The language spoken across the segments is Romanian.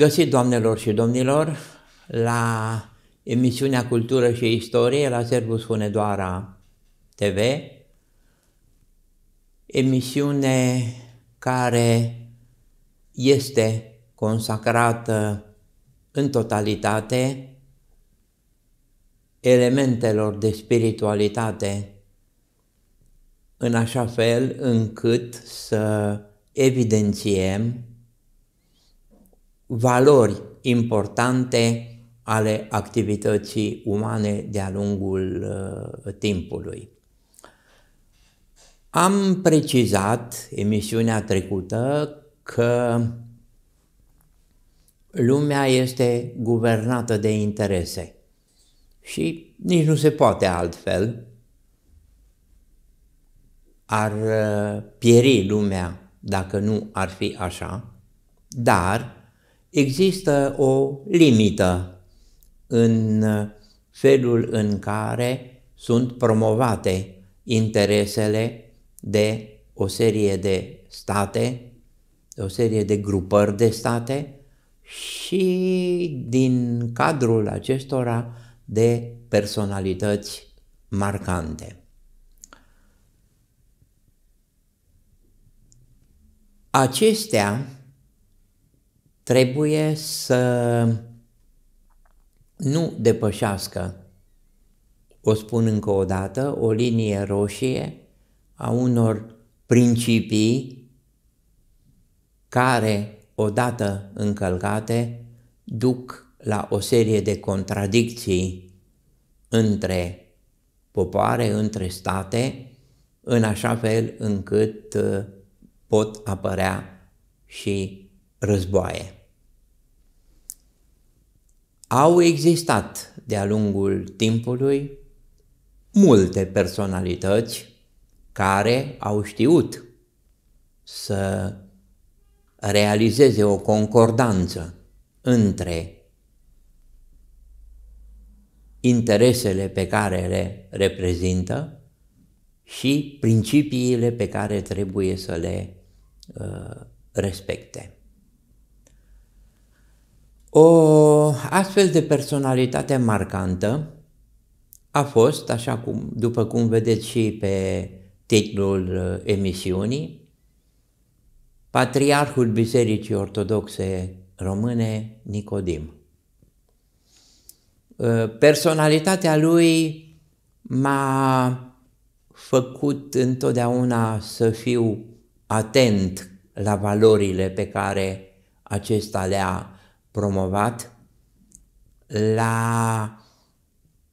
găsit, doamnelor și domnilor, la emisiunea Cultură și Istorie la Servus Hunedoara TV, emisiune care este consacrată în totalitate elementelor de spiritualitate în așa fel încât să evidențiem valori importante ale activității umane de-a lungul uh, timpului. Am precizat emisiunea trecută că lumea este guvernată de interese și nici nu se poate altfel. Ar uh, pieri lumea dacă nu ar fi așa, dar există o limită în felul în care sunt promovate interesele de o serie de state, de o serie de grupări de state și din cadrul acestora de personalități marcante. Acestea trebuie să nu depășească, o spun încă o dată, o linie roșie a unor principii care, odată încălcate, duc la o serie de contradicții între popoare, între state, în așa fel încât uh, pot apărea și războaie au existat de-a lungul timpului multe personalități care au știut să realizeze o concordanță între interesele pe care le reprezintă și principiile pe care trebuie să le uh, respecte. O astfel de personalitate marcantă a fost, așa cum, după cum vedeți și pe titlul uh, emisiunii, Patriarhul Bisericii Ortodoxe Române Nicodim. Uh, personalitatea lui m-a făcut întotdeauna să fiu atent la valorile pe care acesta le-a promovat, la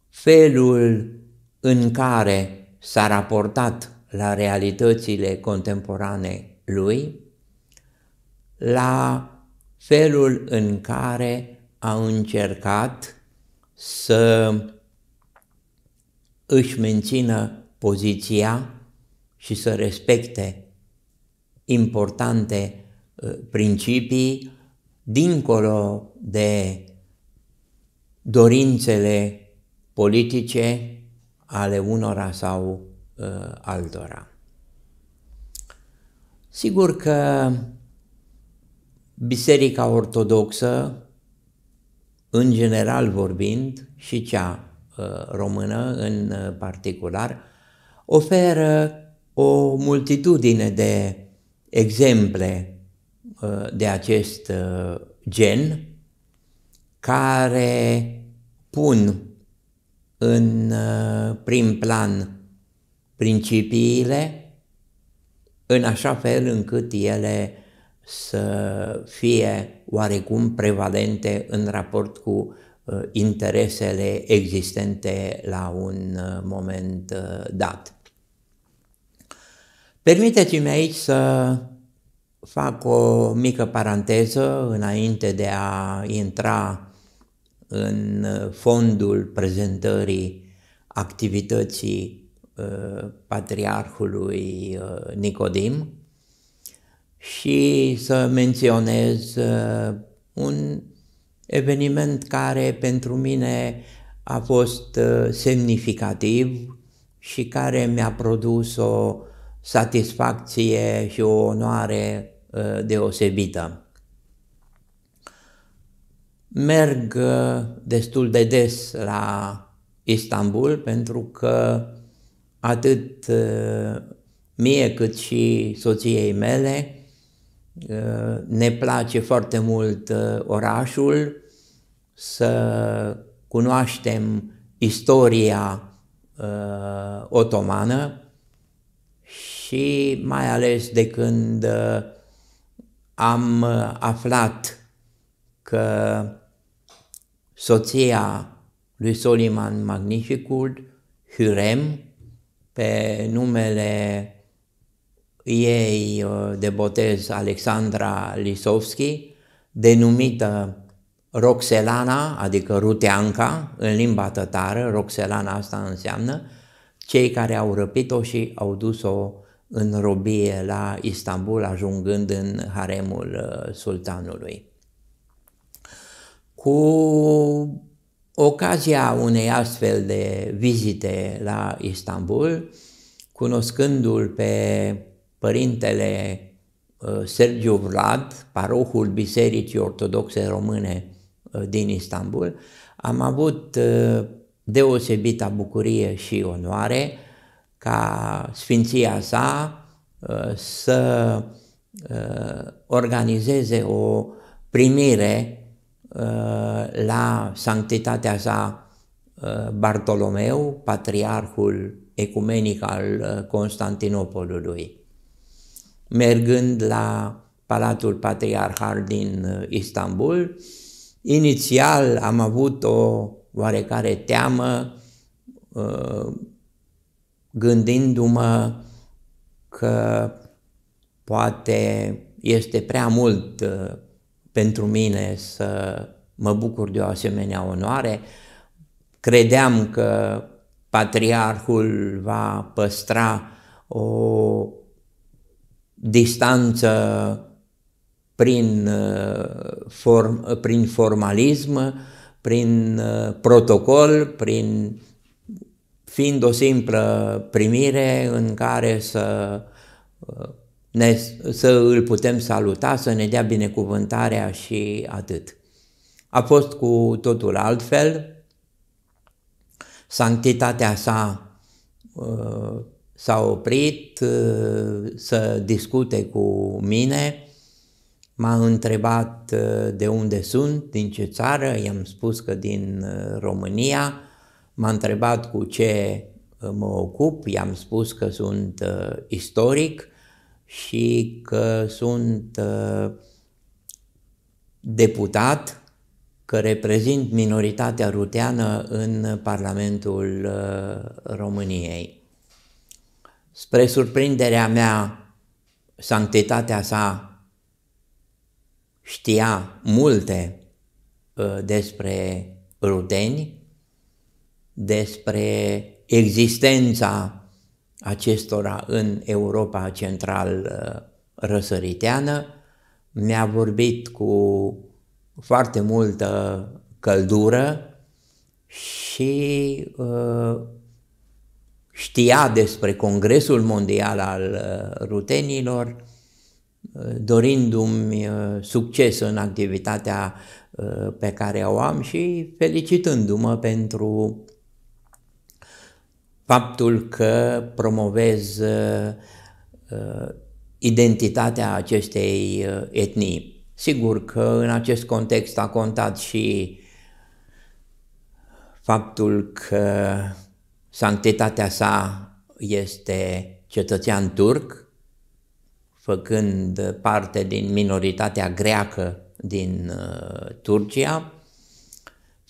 felul în care s-a raportat la realitățile contemporane lui, la felul în care a încercat să își mențină poziția și să respecte importante uh, principii dincolo de dorințele politice ale unora sau uh, altora. Sigur că Biserica Ortodoxă, în general vorbind, și cea uh, română în uh, particular, oferă o multitudine de exemple Uh, de acest uh, gen care pun în uh, prim plan principiile în așa fel încât ele să fie oarecum prevalente în raport cu interesele existente la un moment dat. Permiteți-mi aici să Fac o mică paranteză înainte de a intra în fondul prezentării activității uh, Patriarhului uh, Nicodim și să menționez uh, un eveniment care pentru mine a fost semnificativ și care mi-a produs o satisfacție și o onoare Uh, deosebită. Merg uh, destul de des la Istanbul pentru că atât uh, mie cât și soției mele ne place foarte mult orașul, să cunoaștem istoria otomană și mai ales de când am uh, aflat că soția lui Soliman Magnificul, Hürrem, pe numele ei uh, de botez Alexandra Lisovski, denumită Roxelana, adică Ruteanca, în limba tătară, Roxelana asta înseamnă, cei care au răpit-o și au dus-o în robie la Istanbul, ajungând în haremul uh, sultanului. Cu ocazia unei astfel de vizite la Istanbul, cunoscându-l pe părintele uh, Sergiu Vlad, parohul Bisericii Ortodoxe Române uh, din Istanbul, am avut deosebita bucurie și onoare ca sfinția sa uh, să uh, organizeze o primire uh, la sanctitatea sa Bartolomeu, patriarhul ecumenic al Constantinopolului. Mergând la Palatul Patriarhal din Istanbul, inițial am avut o oarecare teamă gândindu-mă că poate este prea mult uh, pentru mine să mă bucur de o asemenea onoare. Credeam că patriarhul va păstra o distanță prin, uh, form, prin formalism, prin uh, protocol, prin fiind o simplă primire în care să, ne, să îl putem saluta, să ne dea binecuvântarea și atât. A fost cu totul altfel, sanctitatea sa uh, s-a oprit uh, să discute cu mine, m-a întrebat uh, de unde sunt, din ce țară, i-am spus că din România, M-a întrebat cu ce uh, mă ocup, i-am spus că sunt uh, istoric și că sunt uh, deputat, că reprezint minoritatea ruteană în Parlamentul uh, României. Spre surprinderea mea, sanctitatea sa știa multe uh, despre ruteni, despre existența acestora în Europa central uh, răsăriteană, mi-a vorbit cu foarte multă căldură și uh, știa despre Congresul Mondial al uh, Rutenilor, uh, dorindu-mi succes în activitatea pe care o am și felicitându-mă pentru faptul că promovez uh, uh, identitatea acestei uh, etnii. Sigur că în acest context a contat și faptul că sanctitatea sa este cetățean turc, făcând parte din minoritatea greacă din Turcia,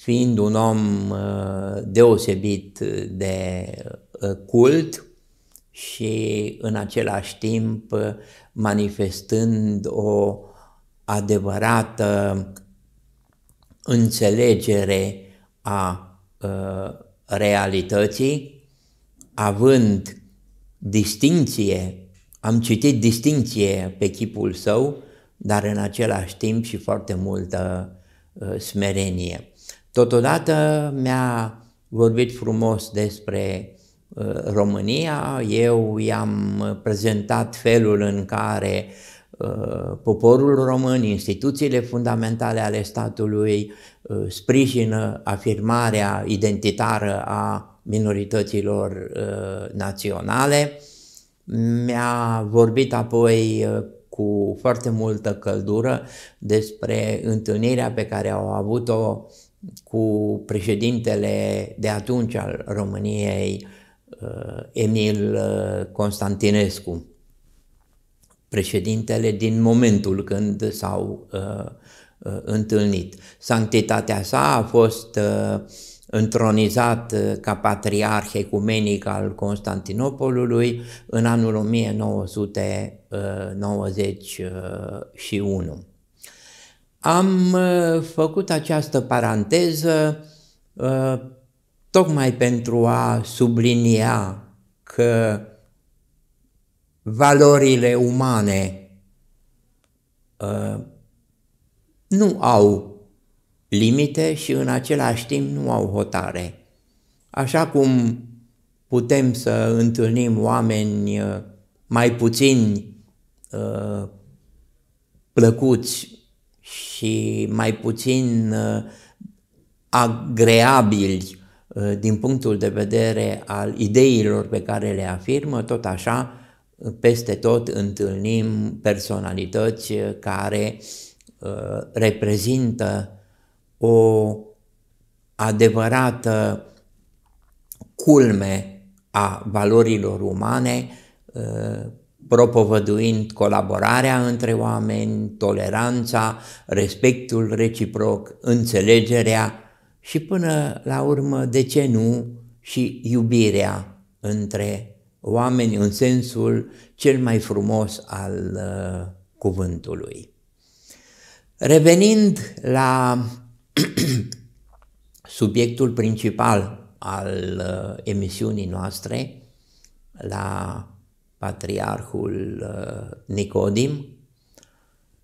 fiind un om uh, deosebit de uh, cult și în același timp uh, manifestând o adevărată înțelegere a realității, având distinție, am citit distinție pe chipul său, dar în același timp și foarte multă smerenie. Totodată mi-a vorbit frumos despre uh, România, eu i-am prezentat felul în care uh, poporul român, instituțiile fundamentale ale statului uh, sprijină afirmarea identitară a minorităților naționale. Mi-a vorbit apoi cu foarte multă căldură despre întâlnirea pe care au avut-o cu președintele de atunci al României, uh, Emil uh, Constantinescu, președintele din momentul când s-au uh, întâlnit. Sanctitatea sa a fost întronizat ca patriarh ecumenic al Constantinopolului în anul 1991. Am uh, făcut această paranteză uh, tocmai pentru a sublinia că valorile umane uh, nu au limite și în același timp nu au hotare. Așa cum putem să întâlnim oameni mai puțin plăcuți și mai puțin uh, agreabili uh, din punctul de vedere al ideilor pe care le afirmă, tot așa uh, peste tot întâlnim personalități care reprezintă o adevărată culme a valorilor umane propovăduind colaborarea între oameni, toleranța, respectul reciproc, înțelegerea și până la urmă, de ce nu, și iubirea între oameni în sensul cel mai frumos al uh, cuvântului. Revenind la subiectul principal al uh, emisiunii noastre, la patriarhul uh, Nicodim,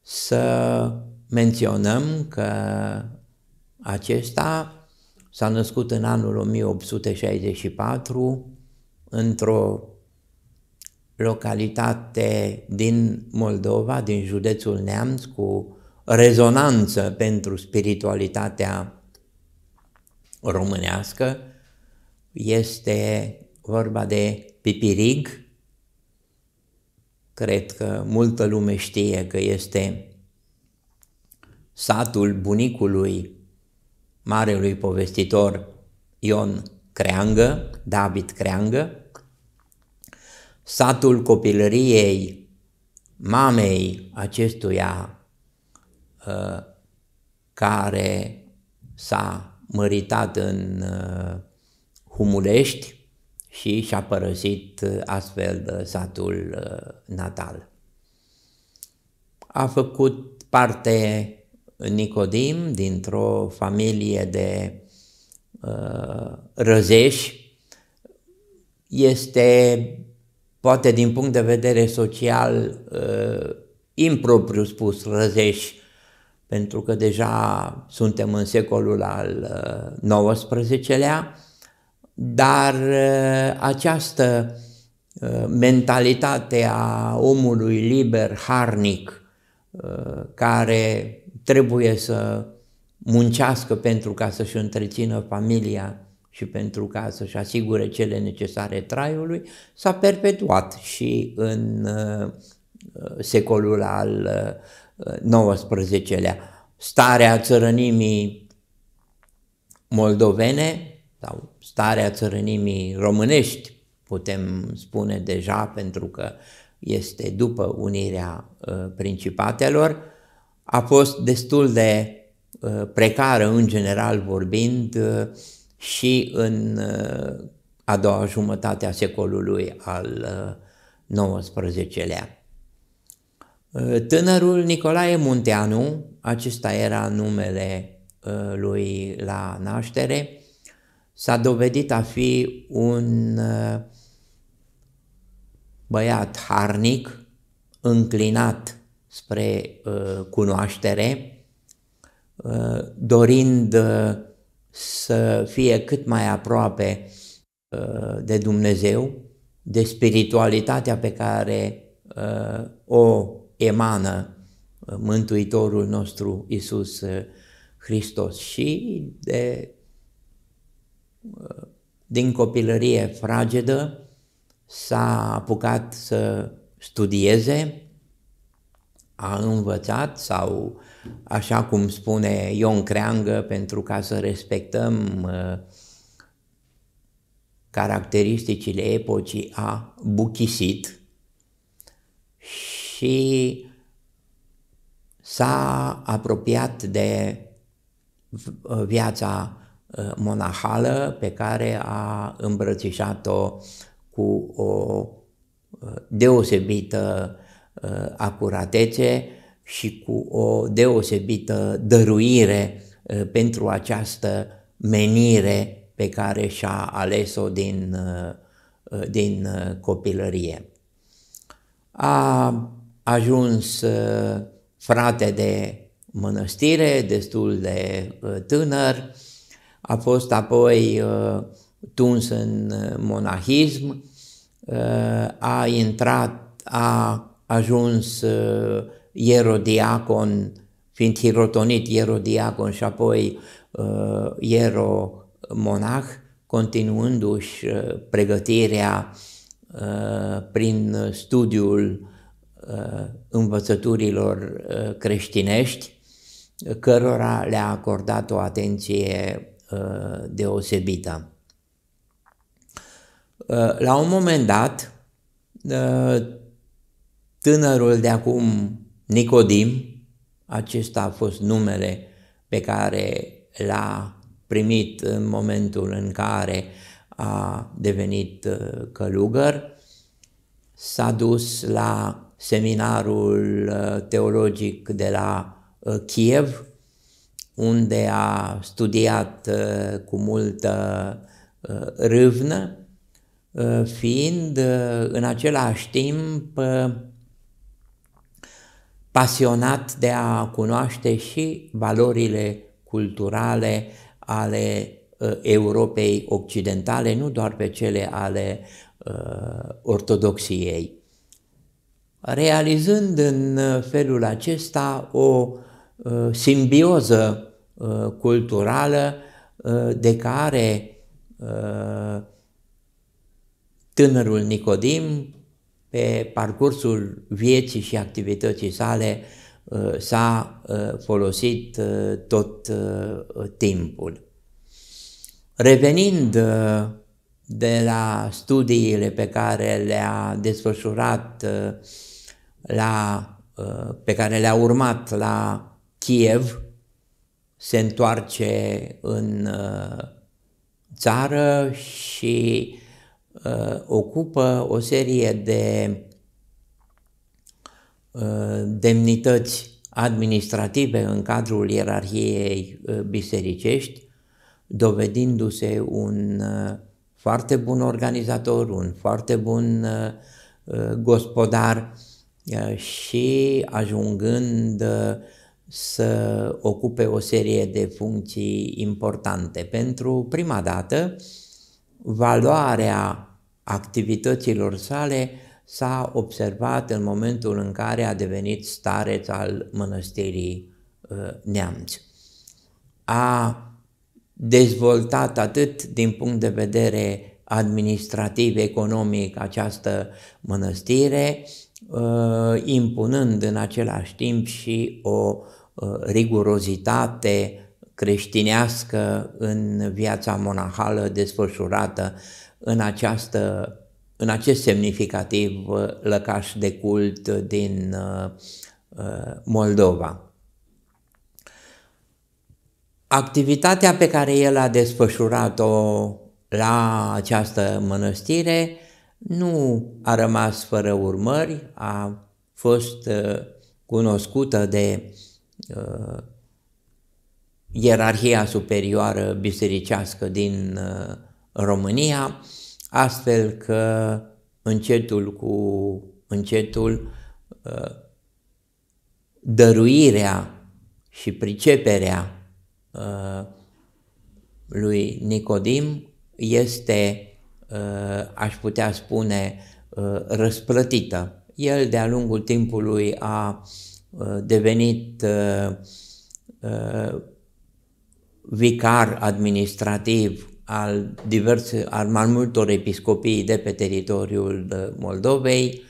să menționăm că acesta s-a născut în anul 1864 într-o localitate din Moldova, din județul Neamț, cu rezonanță pentru spiritualitatea românească. Este vorba de Pipirig, cred că multă lume știe că este satul bunicului marelui povestitor Ion Creangă, David Creangă, satul copilăriei mamei acestuia uh, care s-a măritat în uh, Humulești, și și-a părăsit uh, astfel uh, satul uh, natal. A făcut parte Nicodim dintr-o familie de uh, răzeși. Este, poate din punct de vedere social, uh, impropriu spus răzeși, pentru că deja suntem în secolul al XIX-lea, dar uh, această uh, mentalitate a omului liber, harnic, uh, care trebuie să muncească pentru ca să-și întrețină familia și pentru ca să-și asigure cele necesare traiului, s-a perpetuat și în secolul al XIX-lea. Starea țărănimii moldovene sau starea țărânimii românești, putem spune deja, pentru că este după unirea uh, principatelor, a fost destul de uh, precară în general vorbind uh, și în a doua jumătate a secolului al XIX-lea. Tânărul Nicolae Munteanu, acesta era numele lui la naștere, s-a dovedit a fi un uh, băiat harnic, înclinat spre uh, cunoaștere, uh, dorind să fie cât mai aproape de Dumnezeu, de spiritualitatea pe care o emană Mântuitorul nostru Isus Hristos și de din copilărie fragedă, s-a apucat să studieze, a învățat sau, așa cum spune Ion Creangă, pentru ca să respectăm uh, caracteristicile epocii, a buchisit și s-a apropiat de uh, viața monahală pe care a îmbrățișat-o cu o uh, deosebită uh, acuratețe și cu o deosebită dăruire uh, pentru această menire pe care și-a ales-o din, din copilărie. A ajuns frate de mănăstire, destul de tânăr, a fost apoi uh, tuns în uh, monahism, uh, a intrat, a ajuns uh, ierodiacon, fiind hirotonit ierodiacon și apoi uh, ieromonah, continuându-și uh, pregătirea uh, prin studiul uh, învățăturilor uh, creștinești, cărora le-a acordat o atenție Uh, deosebită. Uh, la un moment dat, uh, tânărul de acum Nicodim, acesta a fost numele pe care l-a primit în momentul în care a devenit călugăr, s-a dus la seminarul teologic de la Kiev, unde a studiat uh, cu multă uh, râvnă, uh, fiind în același timp pasionat de a cunoaște și valorile culturale ale Europei Occidentale, nu doar pe cele ale ortodoxiei. Realizând în felul acesta o uh, Uh, simbioză uh, culturală uh, de care tânărul Nicodim, pe parcursul vieții și activității sale, s-a folosit tot timpul. Revenind de la studiile pe care le-a desfășurat, la, pe care le-a urmat la Kiev se întoarce în uh, țară și uh, ocupă o serie de uh, demnități administrative în cadrul ierarhiei bisericești, dovedindu-se un foarte bun organizator, un foarte bun gospodar și ajungând să ocupe o serie de funcții importante. Pentru prima dată, valoarea activităților sale s-a observat în momentul în care a devenit stareț al mănăstirii uh, Neamț. A dezvoltat atât din punct de vedere administrativ, economic această mănăstire, uh, impunând în același timp și o Uh, rigurozitate creștinească în viața monahală desfășurată în, această, în acest semnificativ uh, lăcaș de cult din uh, Moldova. Activitatea pe care el a desfășurat-o la această mănăstire nu a rămas fără urmări, a fost cunoscută de uh, ierarhia superioară bisericească din uh, România, astfel că încetul cu încetul uh, dăruirea și priceperea uh, lui Nicodim este, uh, aș putea spune, uh, răsplătită. El de-a lungul timpului a Uh, devenit uh, uh, vicar administrativ al, diverse, al mai multor episcopii de pe teritoriul Moldovei,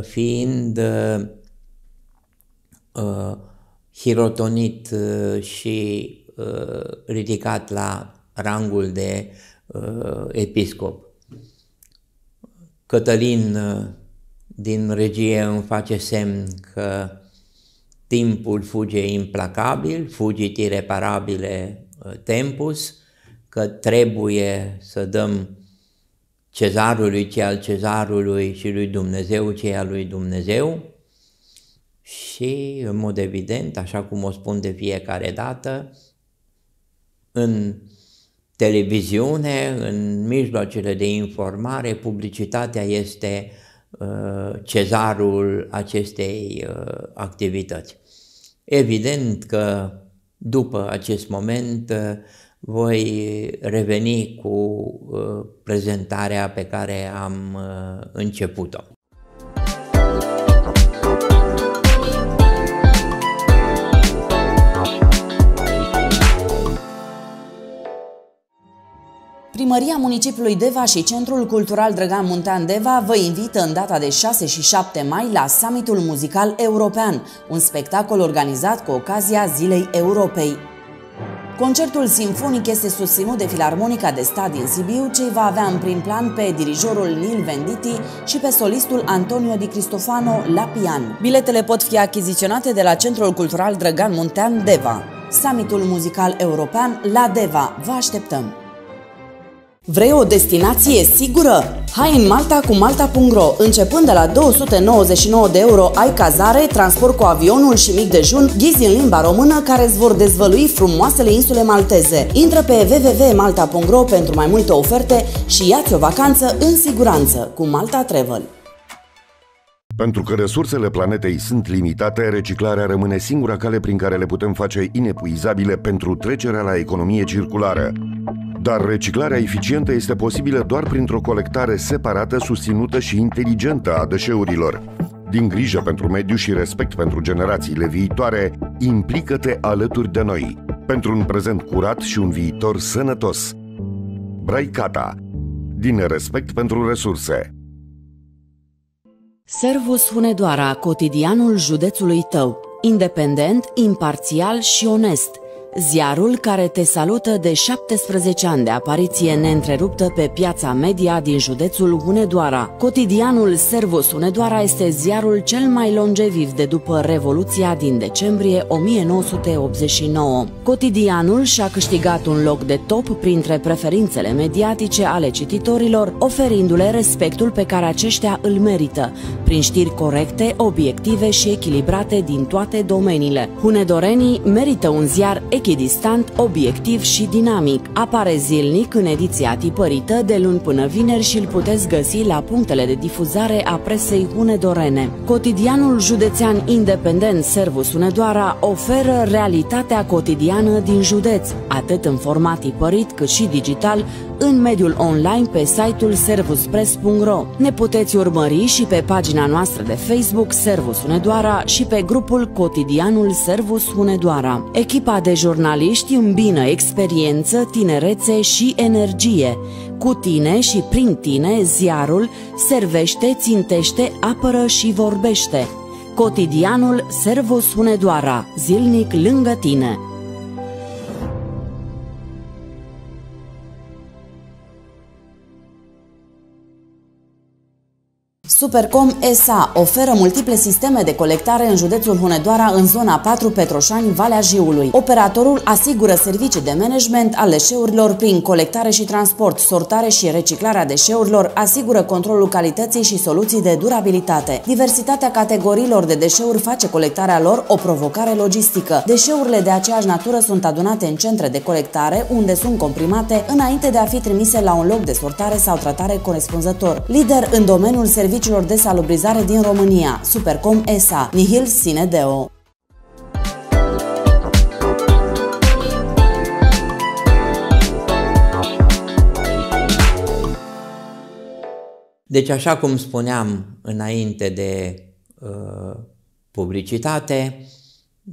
fiind hirotonit și ridicat la rangul de episcop. Cătălin din regie îmi face semn că timpul fuge implacabil, fugit ireparabile ă, tempus, că trebuie să dăm cezarului ce al cezarului și lui Dumnezeu ce al lui Dumnezeu și, în mod evident, așa cum o spun de fiecare dată, în televiziune, în mijloacele de informare, publicitatea este uh, cezarul acestei uh, activități. Evident că după acest moment uh, voi reveni cu uh, prezentarea pe care am uh, început-o. Primăria municipiului Deva și Centrul Cultural Drăgan Muntean Deva vă invită în data de 6 și 7 mai la Summitul Muzical European, un spectacol organizat cu ocazia Zilei Europei. Concertul simfonic este susținut de Filarmonica de Stat din Sibiu, ce va avea în prim plan pe dirijorul Nil Venditti și pe solistul Antonio Di Cristofano la pian. Biletele pot fi achiziționate de la Centrul Cultural Drăgan Muntean Deva. Summitul muzical european la Deva. Vă așteptăm! Vrei o destinație sigură? Hai în Malta cu Malta.ro. Începând de la 299 de euro, ai cazare, transport cu avionul și mic dejun, ghizi în limba română care îți vor dezvălui frumoasele insule malteze. Intră pe www.malta.ro pentru mai multe oferte și ia-ți o vacanță în siguranță cu Malta Travel. Pentru că resursele planetei sunt limitate, reciclarea rămâne singura cale prin care le putem face inepuizabile pentru trecerea la economie circulară. Dar reciclarea eficientă este posibilă doar printr-o colectare separată, susținută și inteligentă a deșeurilor. Din grijă pentru mediu și respect pentru generațiile viitoare, implică-te alături de noi, pentru un prezent curat și un viitor sănătos. Braicata. Din respect pentru resurse. Servus Hunedoara, cotidianul județului tău. Independent, imparțial și onest – Ziarul care te salută de 17 ani de apariție neîntreruptă pe piața media din județul Hunedoara. Cotidianul Servus Hunedoara este ziarul cel mai longeviv de după Revoluția din decembrie 1989. Cotidianul și-a câștigat un loc de top printre preferințele mediatice ale cititorilor, oferindu-le respectul pe care aceștia îl merită, prin știri corecte, obiective și echilibrate din toate domeniile. Hunedorenii merită un ziar echidistant, obiectiv și dinamic. Apare zilnic în ediția tipărită de luni până vineri și îl puteți găsi la punctele de difuzare a presei hunedorene. Cotidianul județean independent Servus Hunedoara oferă realitatea cotidiană din județ, atât în format tipărit cât și digital, în mediul online pe site-ul servuspress.ro. Ne puteți urmări și pe pagina noastră de Facebook Servus Hunedoara și pe grupul Cotidianul Servus Hunedoara. Echipa de jurnaliști îmbină experiență, tinerețe și energie. Cu tine și prin tine ziarul servește, țintește, apără și vorbește. Cotidianul Servus Hunedoara, zilnic lângă tine. Supercom SA oferă multiple sisteme de colectare în județul Hunedoara, în zona 4 Petroșani, Valea Jiului. Operatorul asigură servicii de management al deșeurilor prin colectare și transport, sortare și reciclarea deșeurilor, asigură controlul calității și soluții de durabilitate. Diversitatea categoriilor de deșeuri face colectarea lor o provocare logistică. Deșeurile de aceeași natură sunt adunate în centre de colectare, unde sunt comprimate înainte de a fi trimise la un loc de sortare sau tratare corespunzător. Lider în domeniul serviciului serviciilor de salubrizare din România, Supercom ESA, Nihil Sinedeo. Deci, așa cum spuneam înainte de uh, publicitate,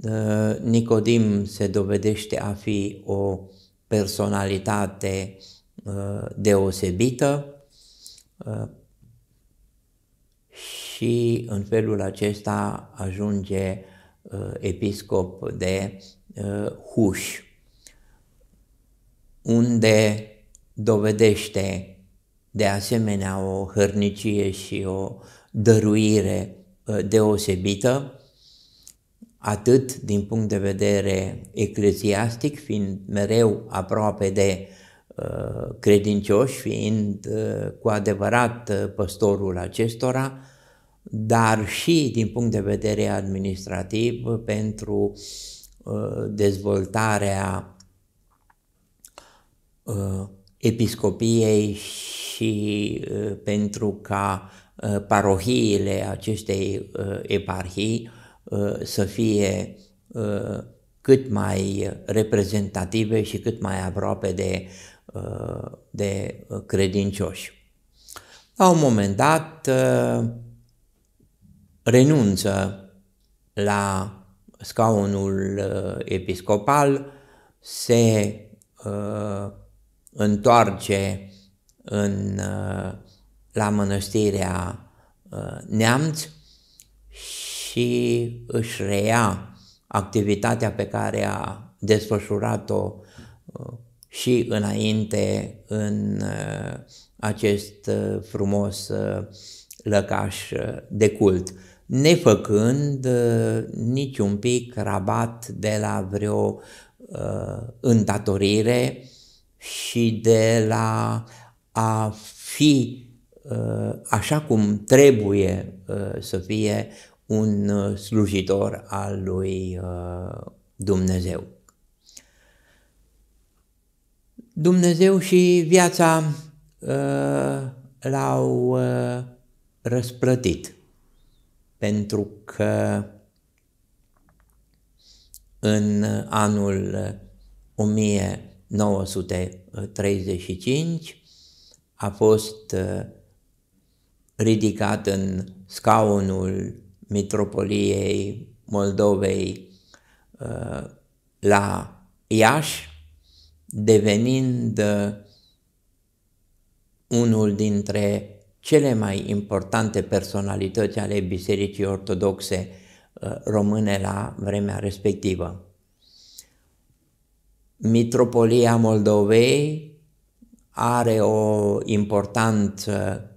uh, Nicodim se dovedește a fi o personalitate uh, deosebită, uh, și în felul acesta ajunge uh, episcop de uh, Huș, unde dovedește de asemenea o hărnicie și o dăruire uh, deosebită, atât din punct de vedere ecleziastic, fiind mereu aproape de Uh, credincioși, fiind uh, cu adevărat uh, păstorul acestora, dar și din punct de vedere administrativ pentru dezvoltarea episcopiei și pentru ca parohiile acestei eparhii să fie cât mai reprezentative și cât mai aproape de de uh, credincioși. La un moment dat uh, renunță la scaunul uh, episcopal, se întoarce în, la mănăstirea Neamț și își reia activitatea pe care a desfășurat-o și înainte în uh, acest uh, frumos uh, lăcaș de cult, nefăcând niciun pic rabat de la vreo îndatorire și de la a fi așa cum trebuie să fie un slujitor al lui Dumnezeu. Dumnezeu și viața uh, l-au uh, răsplătit, pentru că în anul 1935 a fost uh, ridicat în scaunul Mitropoliei Moldovei la Iași devenind uh, unul dintre cele mai importante personalități ale Bisericii Ortodoxe uh, Române la vremea respectivă. Mitropolia Moldovei are o importanță uh,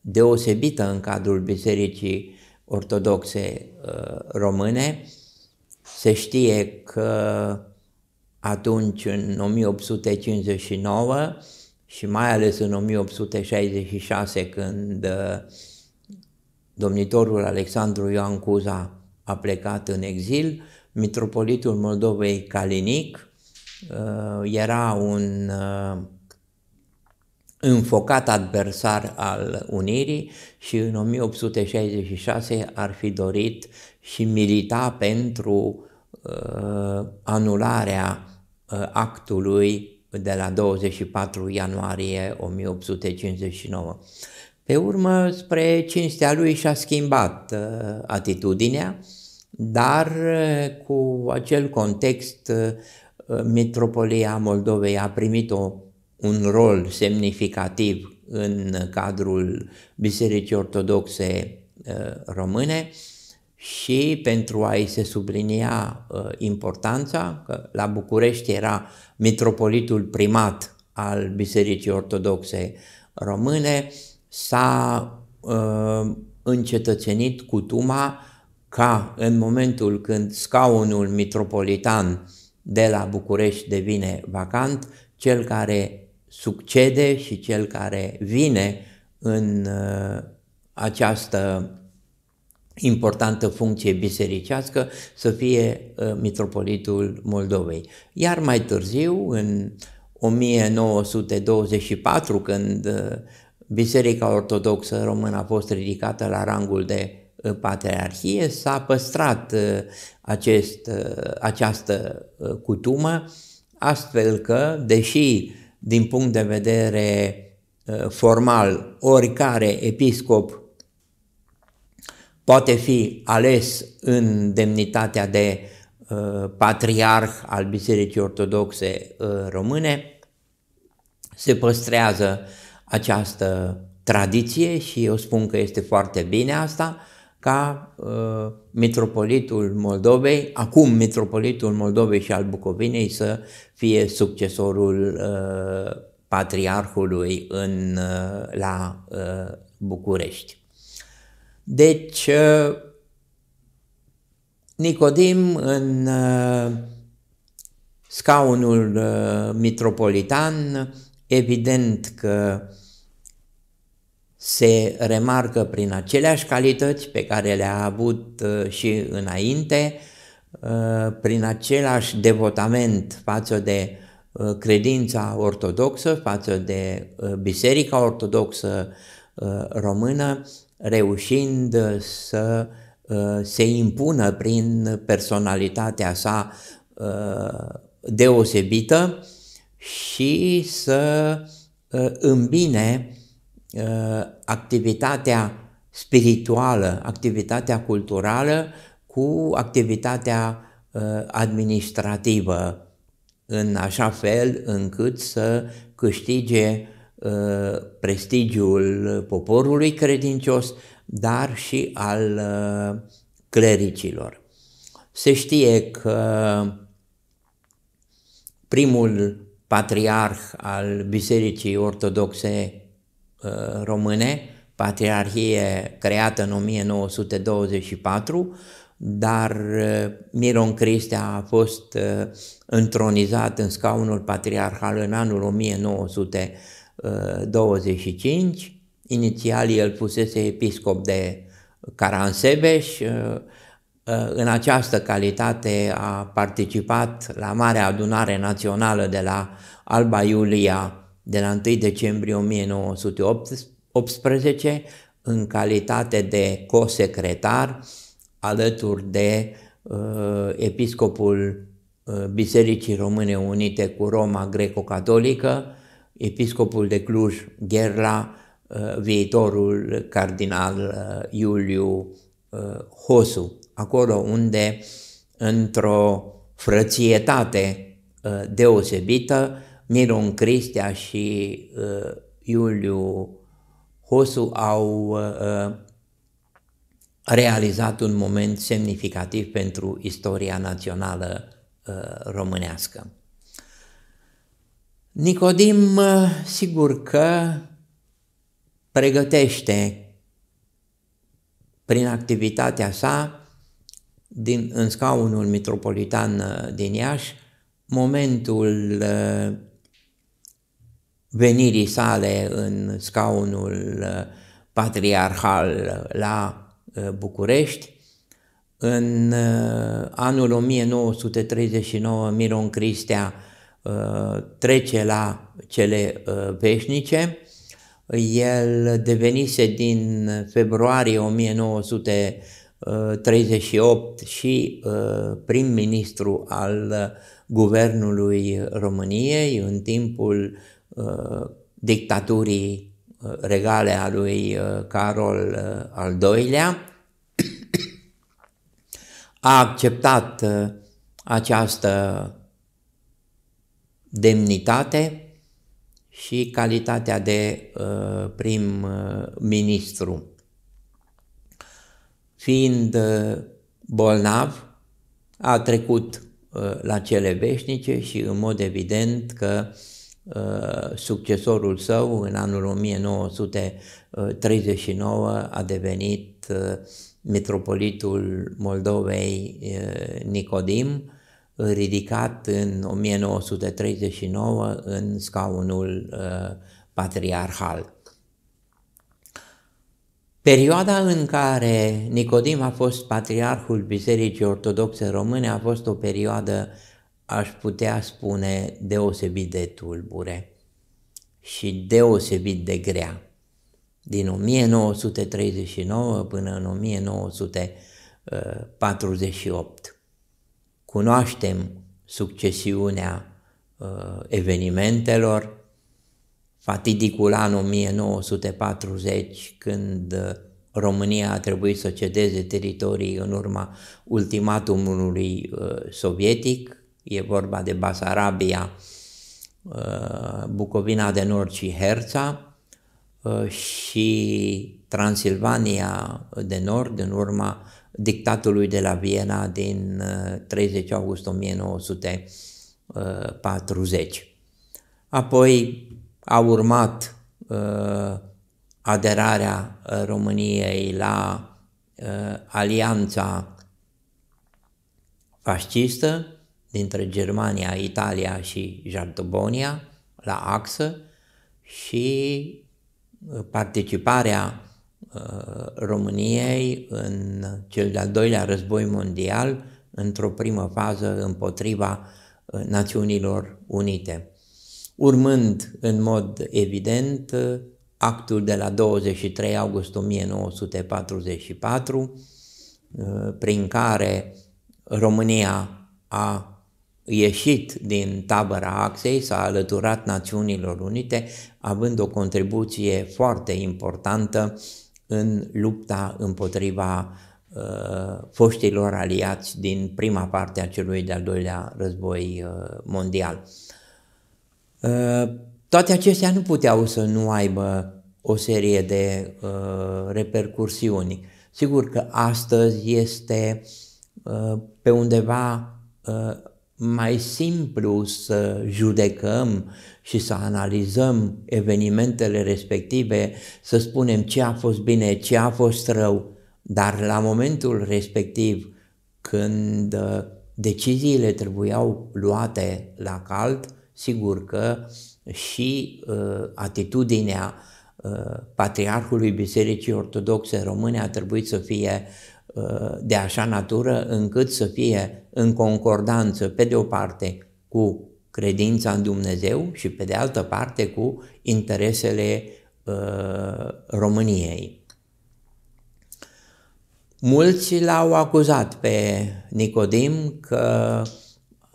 deosebită în cadrul Bisericii Ortodoxe Române. Se știe că atunci în 1859 și mai ales în 1866 când uh, domnitorul Alexandru Ioan Cuza a plecat în exil, mitropolitul Moldovei Calinic uh, era un uh, înfocat adversar al Unirii și în 1866 ar fi dorit și milita pentru Uh, anularea uh, actului de la 24 ianuarie 1859. Pe urmă, spre cinstea lui și-a schimbat uh, atitudinea, dar uh, cu acel context, uh, Metropolia Moldovei a primit o, un rol semnificativ în cadrul Bisericii Ortodoxe uh, Române, uh, și pentru a-i se sublinia uh, importanța, că la București era mitropolitul primat al Bisericii Ortodoxe Române, s-a uh, încetățenit cu Tuma ca în momentul când scaunul mitropolitan de la București devine vacant, cel care succede și cel care vine în uh, această importantă funcție bisericească să fie ă, mitropolitul Moldovei. Iar mai târziu, în 1924, când ă, Biserica Ortodoxă Română a fost ridicată la rangul de ă, patriarhie, s-a păstrat acest, această cutumă, astfel că, deși din punct de vedere formal oricare episcop poate fi ales în demnitatea de uh, patriarh al Bisericii Ortodoxe uh, Române, se păstrează această tradiție și eu spun că este foarte bine asta, ca uh, Moldovei, acum metropolitul Moldovei și al Bucovinei să fie succesorul uh, Patriarhului în, uh, la uh, București. Deci, uh, Nicodim în uh, scaunul uh, mitropolitan, evident că se remarcă prin aceleași calități pe care le-a avut și înainte, prin același devotament față de credința ortodoxă, față de Biserica Ortodoxă Română, reușind să uh, se impună prin personalitatea sa uh, deosebită și să uh, îmbine activitatea spirituală, activitatea culturală cu activitatea administrativă, în așa fel încât să câștige Uh, prestigiul poporului credincios, dar și al uh, clericilor. Se știe că primul patriarh al Bisericii Ortodoxe uh, Române, patriarhie creată în 1924, dar Miron Cristea a fost întronizat în scaunul patriarhal în anul 1924, 25. Inițial el pusese episcop de Caransebeș. Uh, uh, în această calitate a participat la Marea Adunare Națională de la Alba Iulia de la 1 decembrie 1918 în calitate de cosecretar alături de uh, episcopul uh, Bisericii Române Unite cu Roma Greco-Catolică, episcopul de Cluj, Gherla, uh, viitorul cardinal uh, Iuliu uh, Hosu, acolo unde, într-o frățietate deosebită, Miron Cristea și Iuliu Hosu au realizat un moment semnificativ pentru istoria națională românească. Nicodim, sigur că pregătește prin activitatea sa din, în scaunul mitropolitan uh, din Iași momentul uh, venirii sale în scaunul uh, patriarhal la București. În anul 1939, Miron Cristea Uh, trece la cele uh, veșnice. El devenise din februarie 1938 și uh, prim-ministru al guvernului României în timpul dictaturii regale a lui Carol al II-lea. A acceptat această demnitate și calitatea de uh, prim-ministru. Uh, Fiind uh, bolnav, a trecut la cele veșnice și în mod evident că succesorul său în anul 1939 a devenit metropolitul Moldovei Nicodim, ridicat în 1939 în scaunul uh, patriarhal. Perioada în care Nicodim a fost patriarhul Bisericii Ortodoxe Române a fost o perioadă, aș putea spune, deosebit de tulbure și deosebit de grea. Din 1939 până în 1948 cunoaștem succesiunea uh, evenimentelor, fatidicul an 1940, când uh, România a trebuit să cedeze teritorii în urma ultimatumului uh, sovietic, e vorba de Basarabia, uh, Bucovina de Nord și Herța, uh, și Transilvania de Nord în urma dictatului de la Viena din 30 uh, august 1940. Uh, Apoi a urmat uh, aderarea României la alianța fascistă dintre Germania, Italia și Jardobonia, la axă și participarea Uh, României în cel de-al doilea război mondial, într-o primă fază împotriva uh, Națiunilor Unite, urmând în mod evident uh, actul de la 23 august 1944, prin care România a ieșit din tabăra Axei, s-a alăturat Națiunilor Unite, având o contribuție foarte importantă în lupta împotriva uh, foștilor aliați din prima parte a celui de-al doilea război uh, mondial. Uh, toate acestea nu puteau să nu aibă o serie de uh, repercursiuni. Sigur că astăzi este uh, pe undeva uh, mai simplu să judecăm și să analizăm evenimentele respective, să spunem ce a fost bine, ce a fost rău, dar la momentul respectiv, când uh, deciziile trebuiau luate la cald, sigur că și uh, atitudinea uh, Patriarhului Bisericii Ortodoxe Române a trebuit să fie de așa natură încât să fie în concordanță, pe de o parte, cu credința în Dumnezeu și pe de altă parte cu interesele uh, României. Mulți l-au acuzat pe Nicodim că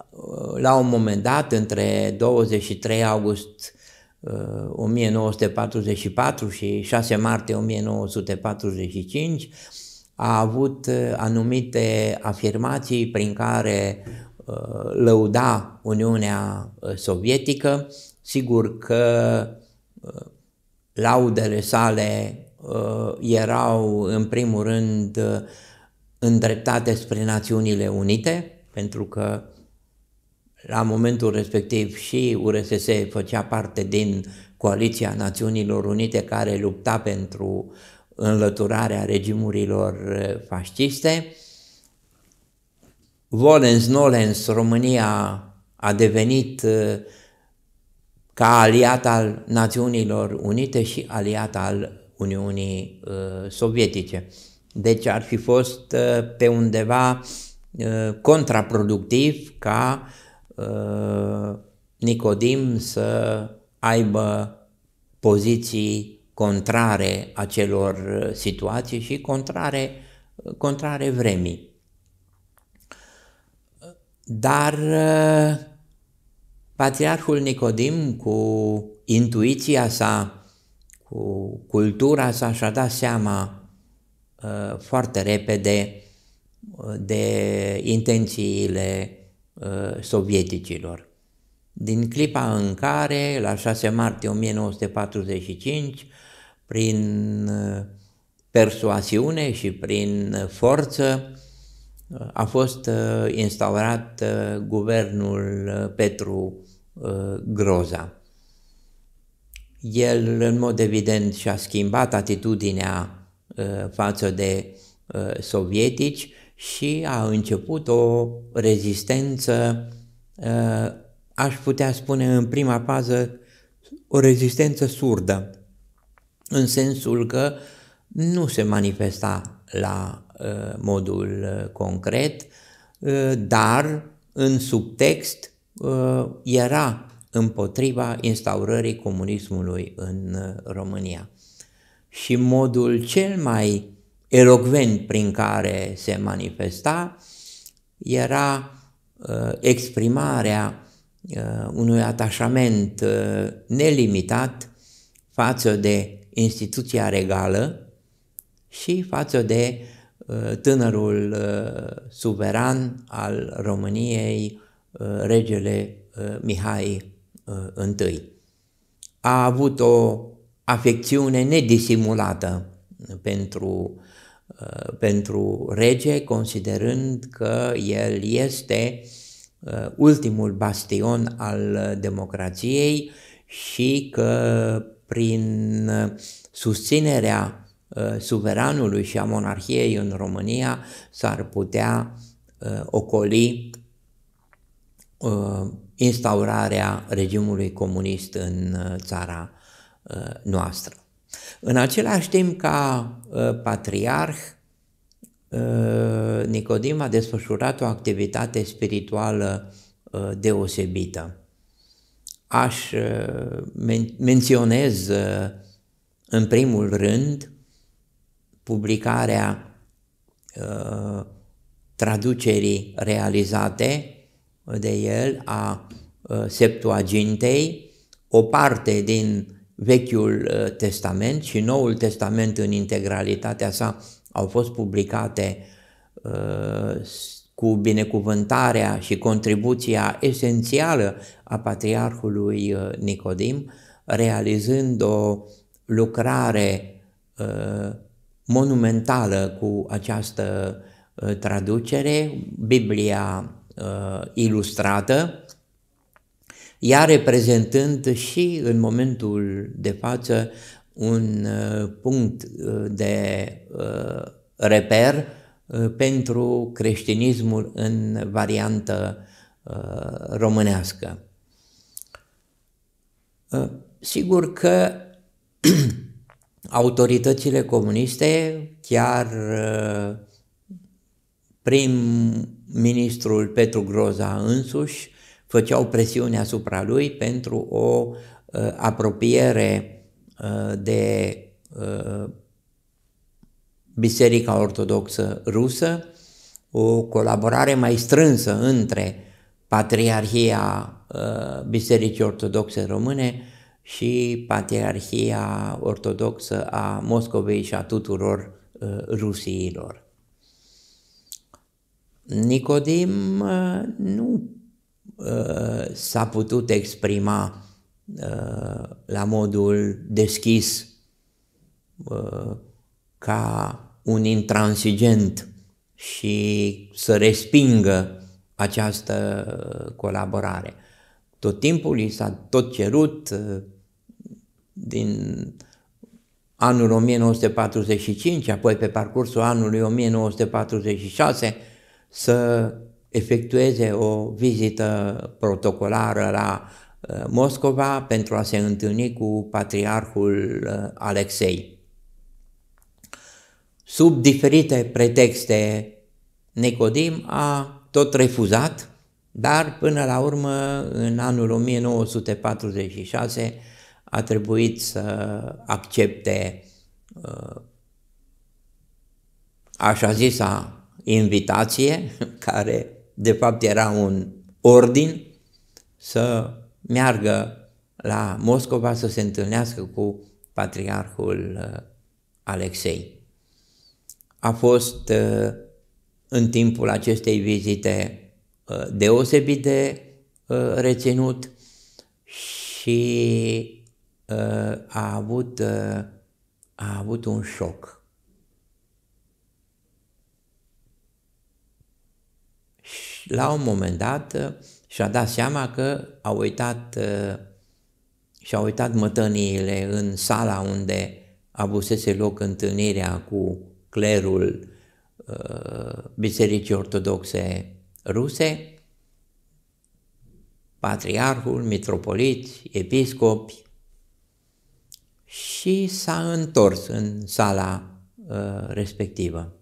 uh, la un moment dat, între 23 august 1944 uh, și 6 martie 1945, a avut uh, anumite afirmații prin care uh, lăuda Uniunea uh, Sovietică. Sigur că laudele sale erau în primul rând îndreptate spre Națiunile Unite, pentru că la momentul respectiv și URSS făcea parte din Coaliția Națiunilor Unite care lupta pentru înlăturarea regimurilor uh, fasciste. Volens Nolens, România a devenit uh, ca aliat al Națiunilor Unite și aliat al Uniunii uh, Sovietice. Deci ar fi fost pe undeva contraproductiv ca Nicodim să aibă poziții contrare acelor uh, situații și contrare, uh, contrare vremii. Dar uh, Patriarhul Nicodim, cu intuiția sa, cu cultura sa, și-a dat seama foarte repede de intențiile sovieticilor. Din clipa în care, la 6 martie 1945, prin persoasiune și prin forță a fost instaurat guvernul Petru Groza. El, în mod evident, și-a schimbat atitudinea față de sovietici și a început o rezistență, aș putea spune în prima fază, o rezistență surdă în sensul că nu se manifesta la uh, modul uh, concret, uh, dar în subtext era împotriva instaurării comunismului în România. Și modul cel mai elocvent prin care se manifesta era exprimarea unui atașament nelimitat față de instituția regală și față de uh, tânărul uh, suveran al României, uh, regele Mihai I. A avut o afecțiune nedisimulată pentru, pentru rege, considerând că el este ultimul bastion al democrației și că prin uh, susținerea uh, suveranului și a monarhiei în România s-ar putea uh, ocoli instaurarea regimului comunist în țara noastră. În același timp, ca patriarh, Nicodim a desfășurat o activitate spirituală deosebită aș uh, men- menționez uh, în primul rând publicarea uh, traducerii realizate de el a Septuagintei, o parte din Vechiul Testament și Noul Testament în integralitatea sa au fost publicate uh, cu binecuvântarea și contribuția esențială a Patriarhului uh, Nicodim, realizând o lucrare uh, monumentală cu această uh, traducere, Biblia ilustrată, ea reprezentând și în momentul de față un punct de reper Uh, pentru creștinismul în variantă uh, românească. Uh, sigur că autoritățile comuniste, chiar prim-ministrul Petru Groza însuși, făceau presiune asupra lui pentru o apropiere de Biserica Ortodoxă Rusă, o colaborare mai strânsă între Patriarhia uh, Bisericii Ortodoxe Române și Patriarhia Ortodoxă a Moscovei și a tuturor uh, rusiilor. Nicodim uh, nu s-a putut exprima la modul deschis ca un intransigent și să respingă această colaborare. Tot timpul i s-a tot cerut uh, din anul 1945, apoi pe parcursul anului 1946, să efectueze o vizită protocolară la uh, Moscova pentru a se întâlni cu patriarhul uh, Alexei sub diferite pretexte, Nicodim a tot refuzat, dar până la urmă, în anul 1946, a trebuit să accepte uh, așa zisa invitație, care de fapt era un ordin, să meargă la Moscova să se întâlnească cu patriarhul uh, Alexei a fost ă, în timpul acestei vizite ă, deosebit de ă, reținut și a avut, a avut un șoc. Și la un moment dat și-a dat seama că a uitat, și-a uitat mătăniile în sala unde avusese loc întâlnirea cu clerul uh, Bisericii Ortodoxe Ruse, patriarhul, mitropoliți, episcopi și s-a întors în sala uh, respectivă.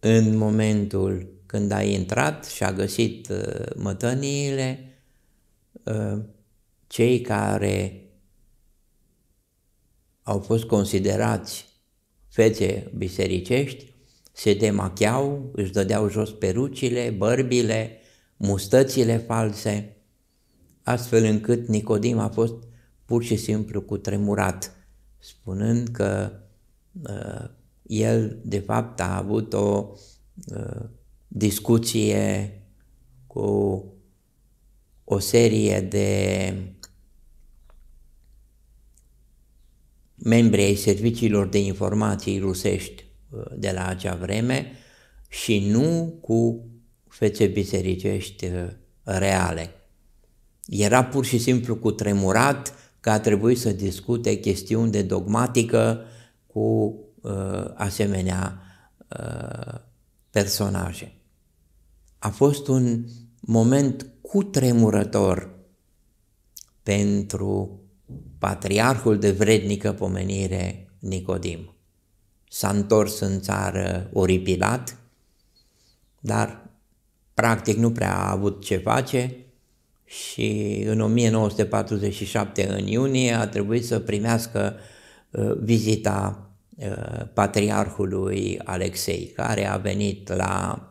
În momentul când a intrat și a găsit uh, mătăniile, uh, cei care au fost considerați fețe bisericești, se demacheau, își dădeau jos perucile, bărbile, mustățile false, astfel încât Nicodim a fost pur și simplu cutremurat, spunând că uh, el, de fapt, a avut o uh, discuție cu o serie de membri ai serviciilor de informații rusești uh, de la acea vreme și nu cu fețe bisericești uh, reale. Era pur și simplu cu tremurat că a trebuit să discute chestiuni de dogmatică cu uh, asemenea uh, personaje. A fost un moment cutremurător pentru patriarhul de vrednică pomenire Nicodim. S-a întors în țară oripilat, dar practic nu prea a avut ce face și în 1947, în iunie, a trebuit să primească uh, vizita uh, patriarhului Alexei, care a venit la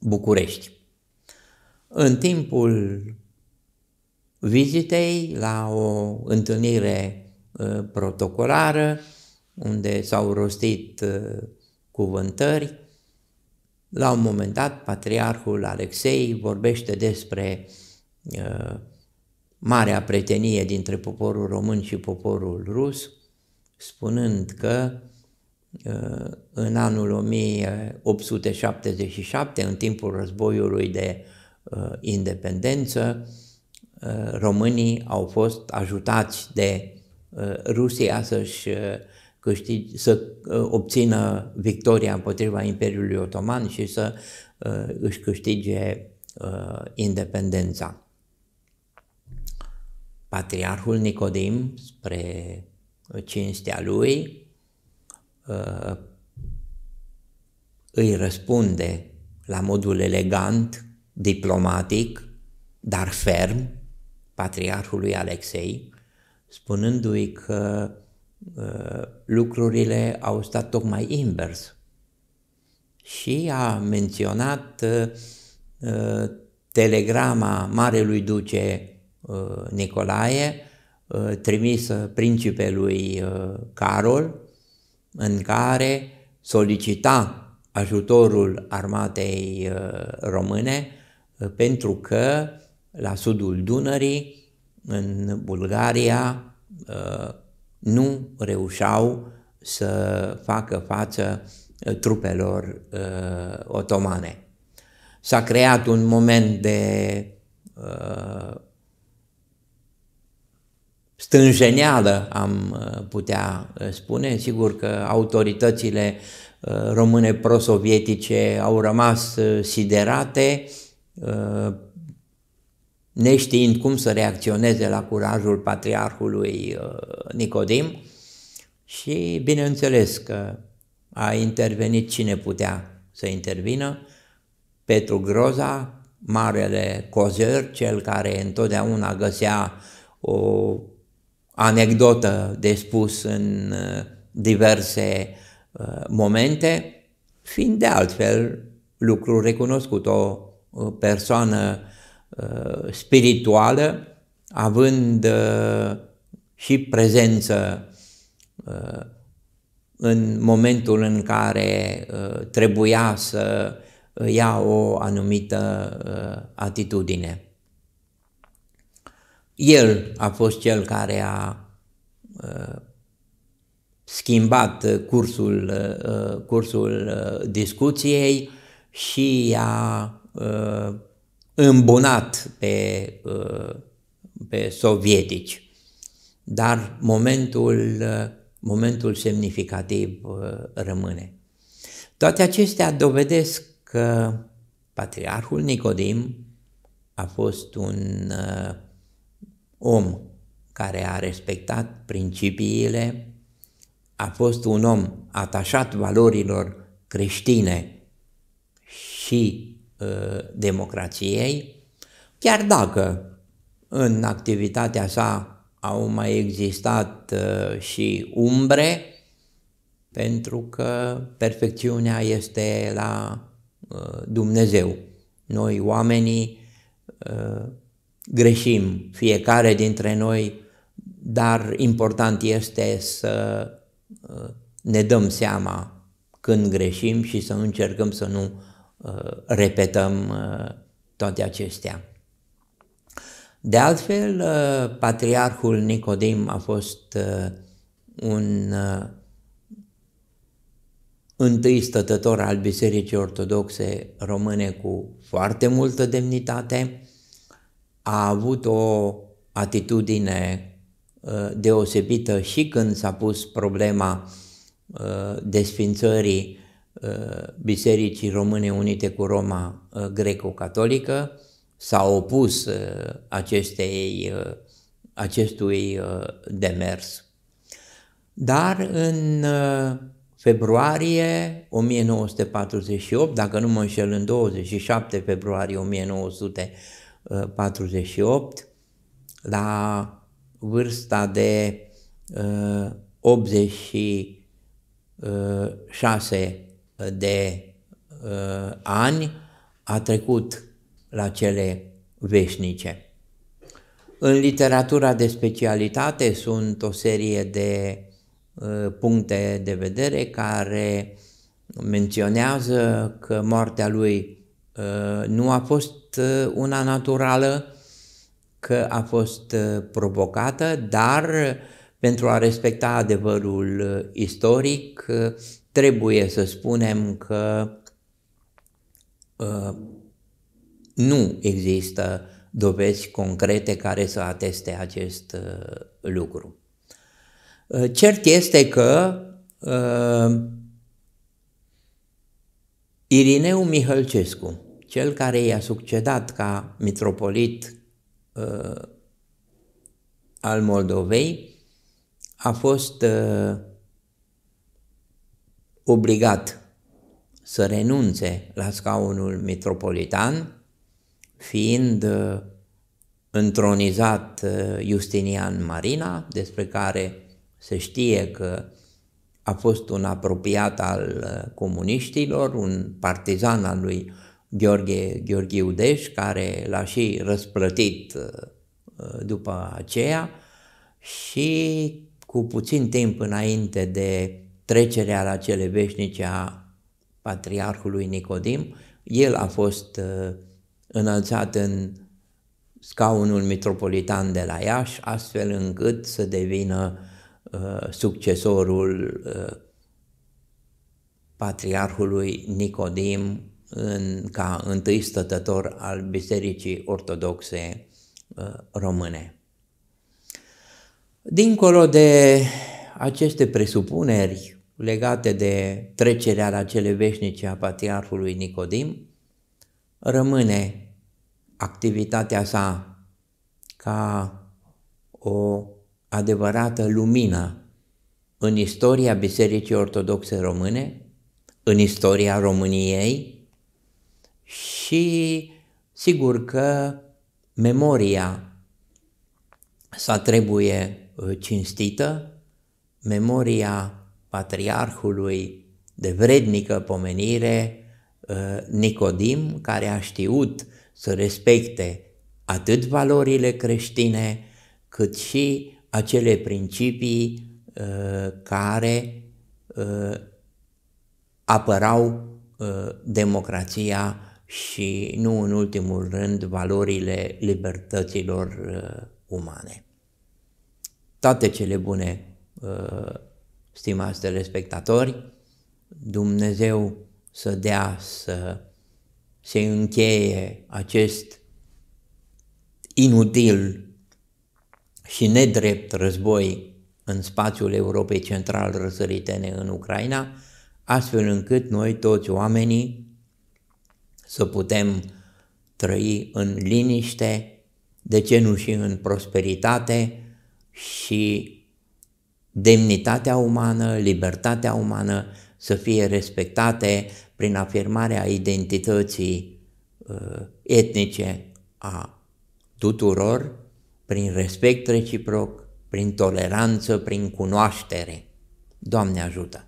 București. În timpul vizitei, la o întâlnire uh, protocolară, unde s-au rostit uh, cuvântări. La un moment dat, patriarhul Alexei vorbește despre uh, marea pretenie dintre poporul român și poporul rus, spunând că în anul 1877, în timpul războiului de independență, Uh, românii au fost ajutați de uh, Rusia să-și uh, câștigi, să obțină victoria împotriva Imperiului Otoman și să își câștige independența. Patriarhul Nicodim, spre cinstea lui, îi răspunde la modul elegant, diplomatic, dar ferm, patriarhului Alexei, spunându-i că uh, lucrurile au stat tocmai invers. Și a menționat uh, uh, telegrama Marelui Duce Nicolae, trimisă principelui Carol, în care solicita ajutorul armatei române pentru că la sudul Dunării, în Bulgaria, uh, nu reușeau să facă față uh, trupelor uh, otomane. S-a creat un moment de stânjeneală, am putea spune. Sigur că autoritățile române prosovietice au rămas siderate, neștiind cum să reacționeze la curajul patriarhului uh, Nicodim și bineînțeles că a intervenit cine putea să intervină, Petru Groza, marele cozer, cel care întotdeauna găsea o anecdotă de spus în uh, diverse uh, momente, fiind de altfel lucru recunoscut, o persoană Uh, spirituală, având uh, și prezență uh, în momentul în care trebuia să ia o anumită atitudine. El a fost cel care a schimbat cursul, cursul discuției și a îmbunat pe, uh, pe sovietici. Dar momentul, uh, momentul semnificativ uh, rămâne. Toate acestea dovedesc că Patriarhul Nicodim a fost un uh, om care a respectat principiile, a fost un om atașat valorilor creștine și Uh, democrației, chiar dacă în activitatea sa au mai existat uh, și umbre, pentru că perfecțiunea este la uh, Dumnezeu. Noi, oamenii, greșim, fiecare dintre noi, dar important este să ne dăm seama când greșim și să încercăm să nu Uh, repetăm uh, toate acestea. De altfel, uh, patriarhul Nicodim a fost un întâi stătător al Bisericii Ortodoxe Române cu foarte multă demnitate, a avut o atitudine deosebită și când s-a pus problema desfințării Uh, Bisericii Române Unite cu Roma uh, Greco-Catolică, s-a opus uh, acestei, acestui demers. Dar în februarie 1948, dacă nu mă înșel, în 27 februarie 1948, la vârsta de 86 de uh, ani a trecut la cele veșnice. În literatura de specialitate sunt o serie de uh, puncte de vedere care menționează că moartea lui uh, nu a fost uh, una naturală, că a fost uh, provocată, dar uh, pentru a respecta adevărul uh, istoric, trebuie să spunem că uh, nu există dovezi concrete care să ateste acest uh, lucru. Uh, cert este că uh, Irineu Mihălcescu, cel care i-a succedat ca mitropolit uh, al Moldovei, a fost obligat să renunțe la scaunul metropolitan fiind uh, întronizat uh, Justinian Marina, despre care se știe că a fost un apropiat al uh, comuniștilor, un partizan al lui Gheorghe Gheorghe Udeș, care l-a și răsplătit după aceea și cu puțin timp înainte de trecerea la cele veșnice a patriarhului Nicodim, el a fost uh, înălțat în scaunul mitropolitan de la Iași, astfel încât să devină uh, succesorul uh, patriarhului Nicodim în, ca întâi stătător al Bisericii Ortodoxe Române. Dincolo de aceste presupuneri legate de trecerea la cele veșnice a Patriarhului Nicodim, rămâne activitatea sa ca o adevărată lumină în istoria Bisericii Ortodoxe Române, în istoria României și sigur că memoria sa trebuie uh, cinstită, memoria patriarhului de vrednică pomenire uh, Nicodim, care a știut să respecte atât valorile creștine, cât și acele principii uh, care uh, apărau democrația și nu în ultimul rând valorile libertăților umane. Toate cele bune stimați telespectatori, Dumnezeu să dea să se încheie acest inutil și nedrept război în spațiul Europei Central răsăritene în Ucraina, astfel încât noi toți oamenii să putem trăi în liniște, de ce nu și în prosperitate și demnitatea umană, libertatea umană să fie respectate prin afirmarea identității uh, etnice a tuturor, prin respect reciproc, prin toleranță, prin cunoaștere. Doamne ajută!